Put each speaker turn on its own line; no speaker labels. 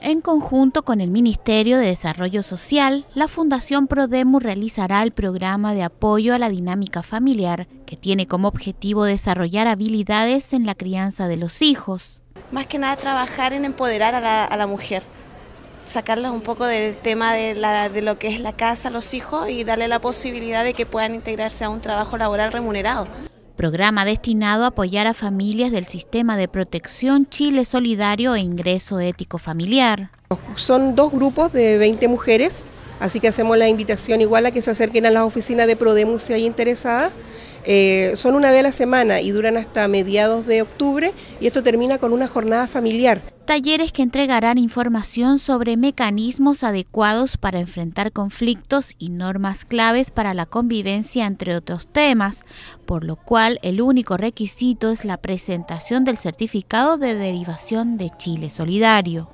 En conjunto con el Ministerio de Desarrollo Social, la Fundación Prodemu realizará el programa de apoyo a la dinámica familiar, que tiene como objetivo desarrollar habilidades en la crianza de los hijos.
Más que nada trabajar en empoderar a la, mujer, sacarla un poco del tema de, de lo que es la casa, los hijos y darle la posibilidad de que puedan integrarse a un trabajo laboral remunerado
programa destinado a apoyar a familias del sistema de protección Chile Solidario e Ingreso Ético Familiar.
Son dos grupos de 20 mujeres, así que hacemos la invitación igual a que se acerquen a las oficinas de Prodemus si hay interesadas eh, son una vez a la semana y duran hasta mediados de octubre y esto termina con una jornada familiar. Talleres que entregarán
información sobre mecanismos adecuados para enfrentar conflictos y normas claves para la convivencia, entre otros temas, por lo cual el único requisito es la presentación del certificado de derivación de Chile Solidario.